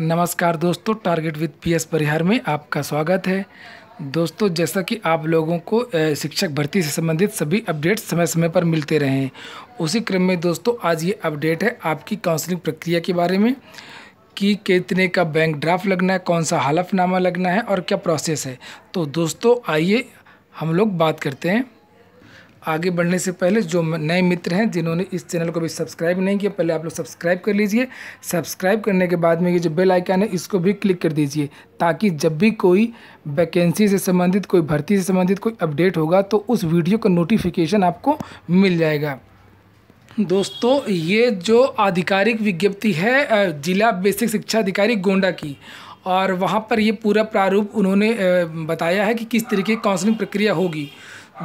नमस्कार दोस्तों target with PS परिहार में आपका स्वागत है दोस्तों जैसा कि आप लोगों को शिक्षक भर्ती से संबंधित सभी अपडेट्स समय समय पर मिलते रहें उसी क्रम में दोस्तों आज ये अपडेट है आपकी काउंसलिंग प्रक्रिया के बारे में कि कितने का बैंक ड्राफ्ट लगना है कौन सा हलफनामा लगना है और क्या प्रोसेस है तो दोस्तों आइए हम लोग बात करते हैं आगे बढ़ने से पहले जो नए मित्र हैं जिन्होंने इस चैनल को भी सब्सक्राइब नहीं किया पहले आप लोग सब्सक्राइब कर लीजिए सब्सक्राइब करने के बाद में ये जो बेल आइकन है इसको भी क्लिक कर दीजिए ताकि जब भी कोई वैकेंसी से संबंधित कोई भर्ती से संबंधित कोई अपडेट होगा तो उस वीडियो का नोटिफिकेशन आपको मिल जाएगा दोस्तों ये जो आधिकारिक विज्ञप्ति है जिला बेसिक शिक्षा अधिकारी गोंडा की और वहाँ पर ये पूरा प्रारूप उन्होंने बताया है कि किस तरीके की काउंसलिंग प्रक्रिया होगी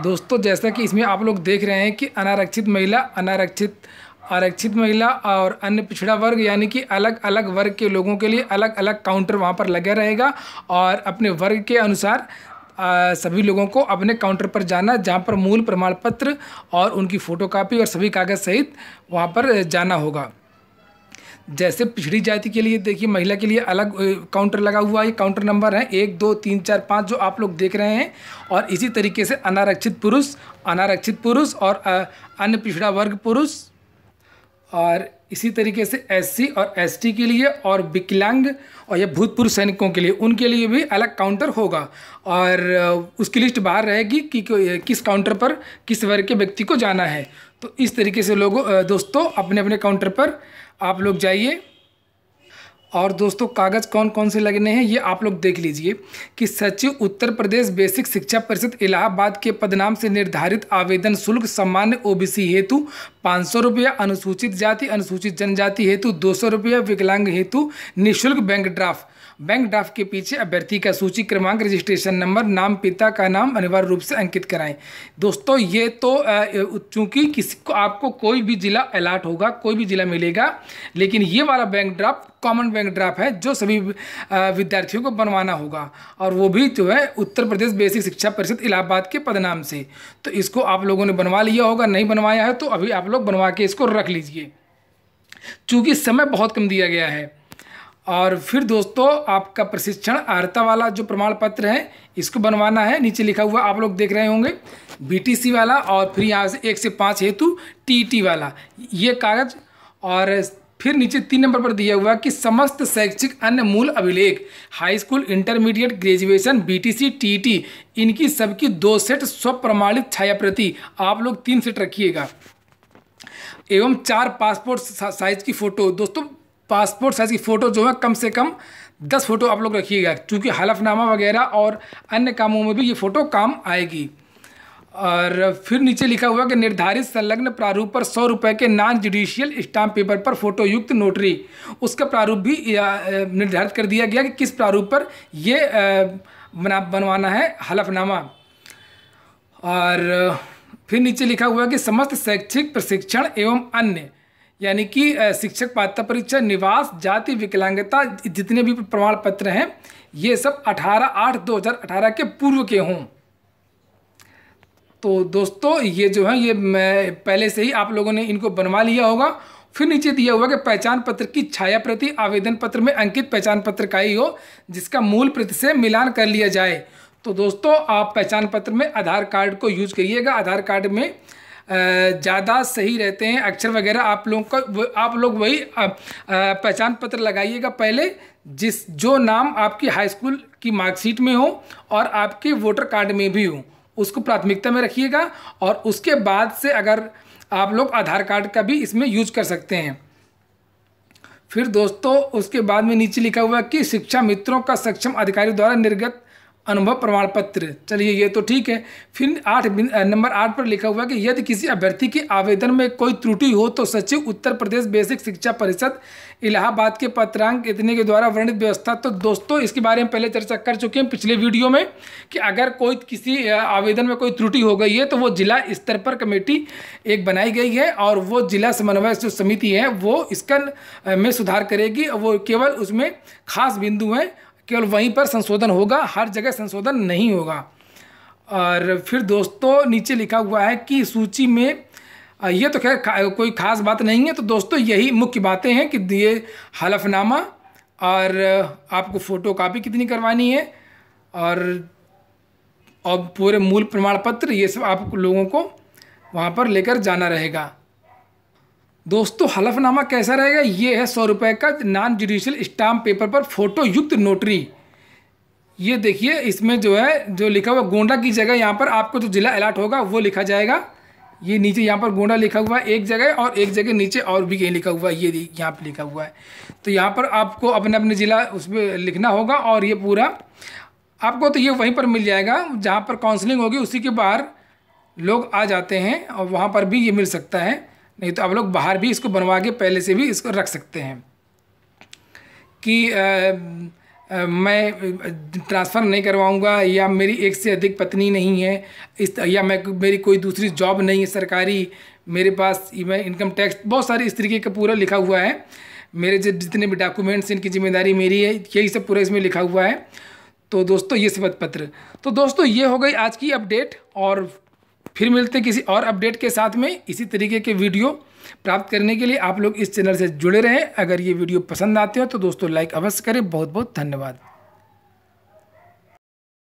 दोस्तों जैसा कि इसमें आप लोग देख रहे हैं कि अनारक्षित महिला अनारक्षित आरक्षित महिला और अन्य पिछड़ा वर्ग यानी कि अलग अलग वर्ग के लोगों के लिए अलग अलग काउंटर वहाँ पर लगा रहेगा और अपने वर्ग के अनुसार आ, सभी लोगों को अपने काउंटर पर जाना जहाँ पर मूल प्रमाण पत्र और उनकी फ़ोटोकॉपी और सभी कागज़ सहित वहाँ पर जाना होगा जैसे पिछड़ी जाति के लिए देखिए महिला के लिए अलग काउंटर लगा हुआ है काउंटर नंबर है एक दो तीन चार पाँच जो आप लोग देख रहे हैं और इसी तरीके से अनारक्षित पुरुष अनारक्षित पुरुष और अन्य पिछड़ा वर्ग पुरुष और इसी तरीके से एससी और एसटी के लिए और विकलांग और या भूतपूर्व सैनिकों के लिए उनके लिए भी अलग काउंटर होगा और उसकी लिस्ट बाहर रहेगी कि किस काउंटर पर किस वर्ग के व्यक्ति को जाना है तो इस तरीके से लोगों दोस्तों अपने अपने काउंटर पर आप लोग जाइए और दोस्तों कागज़ कौन कौन से लगने हैं ये आप लोग देख लीजिए कि सचिव उत्तर प्रदेश बेसिक शिक्षा परिषद इलाहाबाद के पदनाम से निर्धारित आवेदन शुल्क सामान्य ओबीसी हेतु पाँच सौ रुपया अनुसूचित जाति अनुसूचित जनजाति हेतु दो सौ रुपया विकलांग हेतु निःशुल्क बैंक ड्राफ्ट बैंक ड्राफ्ट के पीछे अभ्यर्थी का सूची क्रमांक रजिस्ट्रेशन नंबर नाम पिता का नाम अनिवार्य रूप से अंकित कराएं दोस्तों ये तो चूंकि किसी को आपको कोई भी जिला अलाट होगा कोई भी जिला मिलेगा लेकिन ये वाला bank draft common bank draft है जो सभी विद्यार्थियों को बनवाना होगा और वो भी जो है उत्तर प्रदेश बेसिक शिक्षा परिषद इलाहाबाद के पदनाम से तो इसको आप लोगों ने बनवा लिया होगा नहीं बनवाया है तो अभी आप लोग लोग बनवा के इसको रख लीजिए चूँकि समय बहुत कम दिया गया है और फिर दोस्तों आपका प्रशिक्षण आर्ता वाला जो प्रमाण पत्र है इसको बनवाना है नीचे लिखा हुआ आप लोग देख रहे होंगे बीटीसी वाला और फिर यहाँ से एक से पाँच हेतु टीटी e वाला ये कागज़ और फिर नीचे तीन नंबर पर दिया हुआ कि समस्त शैक्षिक अन्य मूल अभिलेख high school intermediate graduation BTC TT e इनकी सबकी दो सेट स्वप्रमाणित छाया प्रति आप लोग तीन सेट रखिएगा एवं चार पासपोर्ट साइज़ की फ़ोटो दोस्तों पासपोर्ट साइज़ की फ़ोटो जो है कम से कम दस फ़ोटो आप लोग रखिएगा क्योंकि हलफनामा वगैरह और अन्य कामों में भी ये फ़ोटो काम आएगी और फिर नीचे लिखा हुआ कि निर्धारित संलग्न प्रारूप पर सौ रुपये के नॉन जुडिशियल स्टाम्प पेपर पर फ़ोटो युक्त नोटरी उसका प्रारूप भी निर्धारित कर दिया गया कि किस प्रारूप पर ये बना बनवाना है हलफनामा और फिर नीचे लिखा हुआ कि समस्त शैक्षिक प्रशिक्षण एवं अन्य यानी कि शिक्षक पात्रता परीक्षा निवास जाति विकलांगता जितने भी प्रमाण पत्र हैं ये सब 18 आठ 2018 के पूर्व के हों तो दोस्तों ये जो है ये मैं पहले से ही आप लोगों ने इनको बनवा लिया होगा फिर नीचे दिया हुआ कि पहचान पत्र की छाया प्रति आवेदन पत्र में अंकित पहचान पत्र का ही हो जिसका मूल प्रति से मिलान कर लिया जाए तो दोस्तों आप पहचान पत्र में आधार कार्ड को यूज करिएगा आधार कार्ड में ज़्यादा सही रहते हैं अक्षर वगैरह आप लोगों का आप लोग वही पहचान पत्र लगाइएगा पहले जिस जो नाम आपकी हाई स्कूल की मार्कशीट में हो और आपके वोटर कार्ड में भी हो उसको प्राथमिकता में रखिएगा और उसके बाद से अगर आप लोग आधार कार्ड का भी इसमें यूज कर सकते हैं फिर दोस्तों उसके बाद में नीचे लिखा हुआ कि शिक्षा मित्रों का सक्षम अधिकारी द्वारा निर्गत अनुभव प्रमाण पत्र चलिए ये तो ठीक है फिर आठ नंबर आठ पर लिखा हुआ कि यदि किसी अभ्यर्थी के आवेदन में कोई त्रुटि हो तो सचिव उत्तर प्रदेश बेसिक शिक्षा परिषद इलाहाबाद के पत्रांक इतने के द्वारा वर्णित व्यवस्था तो दोस्तों इसके बारे में पहले चर्चा कर चुके हैं पिछले वीडियो में कि अगर कोई किसी आवेदन में कोई त्रुटि हो गई है तो वो जिला स्तर पर कमेटी एक बनाई गई है और वो जिला समन्वय जो समिति है वो इसका में सुधार करेगी वो केवल उसमें खास बिंदु हैं केवल वहीं पर संशोधन होगा हर जगह संशोधन नहीं होगा और फिर दोस्तों नीचे लिखा हुआ है कि सूची में ये तो खैर खा, कोई ख़ास बात नहीं है तो दोस्तों यही मुख्य बातें हैं कि ये हलफनामा और आपको फ़ोटो कापी कितनी करवानी है और और पूरे मूल प्रमाण पत्र ये सब आप लोगों को वहाँ पर लेकर जाना रहेगा दोस्तों हलफनामा कैसा रहेगा ये है सौ रुपये का नॉन जुडिशियल स्टाम्प पेपर पर फोटो युक्त नोटरी ये देखिए इसमें जो है जो लिखा हुआ गोंडा की जगह यहाँ पर आपको जो जिला अलाट होगा वो लिखा जाएगा ये नीचे यहाँ पर गोंडा लिखा हुआ है एक जगह और एक जगह नीचे और भी कहीं लिखा हुआ है ये यहाँ पर लिखा हुआ है तो यहाँ पर आपको अपने अपने ज़िला उसमें लिखना होगा और ये पूरा आपको तो ये वहीं पर मिल जाएगा जहाँ पर काउंसलिंग होगी उसी के बाहर लोग आ जाते हैं और वहाँ पर भी ये मिल सकता है नहीं तो आप लोग बाहर भी इसको बनवा के पहले से भी इसको रख सकते हैं कि आ, आ, मैं ट्रांसफ़र नहीं करवाऊंगा या मेरी एक से अधिक पत्नी नहीं है इस या मैं मेरी कोई दूसरी जॉब नहीं है सरकारी मेरे पास मैं इनकम टैक्स बहुत सारे इस तरीके का पूरा लिखा हुआ है मेरे जो जितने भी डॉक्यूमेंट्स इनकी जिम्मेदारी मेरी है यही सब पूरा इसमें लिखा हुआ है तो दोस्तों ये शपथ पत्र तो दोस्तों ये हो गई आज की अपडेट और फिर मिलते किसी और अपडेट के साथ में इसी तरीके के वीडियो प्राप्त करने के लिए आप लोग इस चैनल से जुड़े रहें अगर ये वीडियो पसंद आते हो तो दोस्तों लाइक अवश्य करें बहुत बहुत धन्यवाद